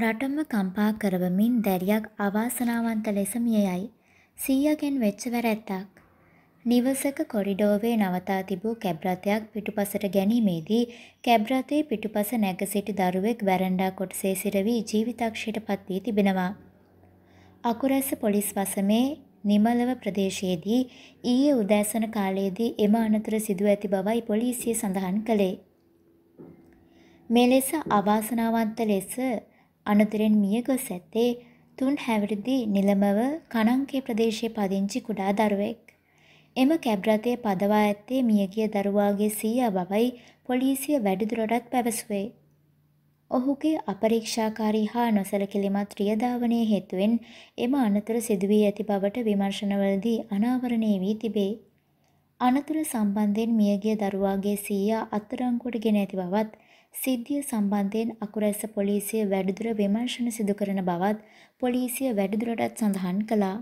රටම කම්පා කරවමින් දැරියක් අවාසනාවන්ත ලෙස මියයයි. සීයාගෙන් වෙච්ච වැරැද්දක්. නිවසක කොරිඩෝවේ නවතා තිබූ කැබ් රථයක් පිටුපසට ගැනීමේදී කැබ් රථයේ පිටුපස නැග සිටි දරුවෙක් වැරැන්ඩා කොටසේ සිරවි ජීවිතක්ෂයට පත් වී තිබෙනවා. අකුරැස පොලිස් වසමේ නිමලව ප්‍රදේශයේදී ඊයේ උදෑසන කාලයේදී එම අනතුර සිදු ඇති බවයි පොලිසිය සඳහන් කළේ. මෙලෙස අවාසනාවන්ත ලෙස අනතුරෙන් මිය ගොස් ඇත්තේ තුන් හැවිරිදි නිලමව කණංකේ ප්‍රදේශයේ පදිංචි කුඩා දරුවෙක්. එම කැබ් රථය පදවා ඇත්තේ මියගිය දරුවාගේ සීයා බවයි පොලිසිය වැඩිදුරටත් පැවසුවේ. ඔහුගේ අපරීක්ෂාකාරී හා නොසලකිලිමත් ක්‍රියධාවනය හේතුවෙන් එම අනතුර සිදුවී ඇති බවට විමර්ශනවලදී අනාවරණය වී තිබේ. අනතුර සම්බන්ධයෙන් මියගිය දරුවාගේ සීයා අත්අඩංගුවට ගෙන ඇති බවත් සිද්ධිය සම්බන්ධයෙන් අකුරැස්ස පොලිසිය වැඩිදුර විමර්ශන සිදු කරන බවත් පොලිසිය වැඩිදුරටත් සඳහන් කළා.